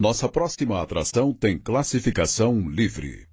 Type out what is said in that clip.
Nossa próxima atração tem classificação livre.